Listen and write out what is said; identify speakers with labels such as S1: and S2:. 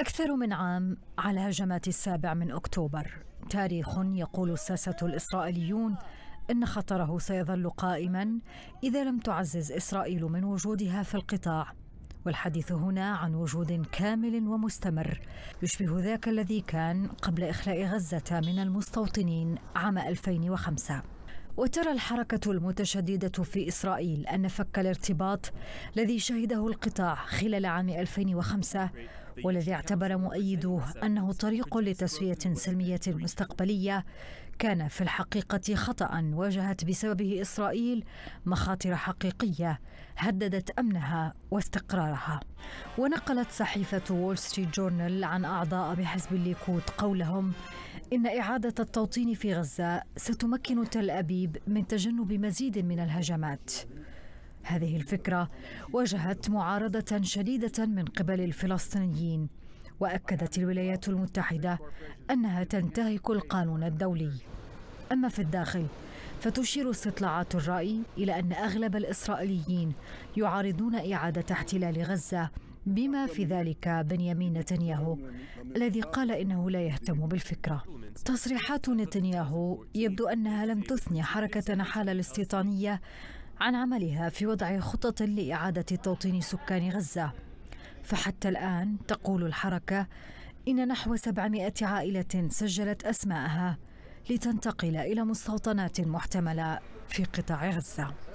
S1: أكثر من عام على هجمات السابع من أكتوبر تاريخ يقول الساسة الإسرائيليون إن خطره سيظل قائما إذا لم تعزز إسرائيل من وجودها في القطاع والحديث هنا عن وجود كامل ومستمر يشبه ذاك الذي كان قبل إخلاء غزة من المستوطنين عام 2005 وترى الحركة المتشددة في إسرائيل أن فك الارتباط الذي شهده القطاع خلال عام 2005 والذي اعتبر مؤيدوه أنه طريق لتسوية سلمية مستقبلية كان في الحقيقة خطأ واجهت بسببه إسرائيل مخاطر حقيقية هددت أمنها واستقرارها ونقلت صحيفة وول ستريت جورنال عن أعضاء بحزب الليكود قولهم إن إعادة التوطين في غزة ستمكن تل أبيب من تجنب مزيد من الهجمات هذه الفكرة واجهت معارضة شديدة من قبل الفلسطينيين وأكدت الولايات المتحدة أنها تنتهك القانون الدولي أما في الداخل فتشير استطلاعات الرأي إلى أن أغلب الإسرائيليين يعارضون إعادة احتلال غزة بما في ذلك بنيامين نتنياهو الذي قال انه لا يهتم بالفكره. تصريحات نتنياهو يبدو انها لم تثني حركه نحال الاستيطانيه عن عملها في وضع خطط لإعادة توطين سكان غزة فحتى الآن تقول الحركة إن نحو 700 عائلة سجلت أسماءها لتنتقل إلى مستوطنات محتملة في قطاع غزة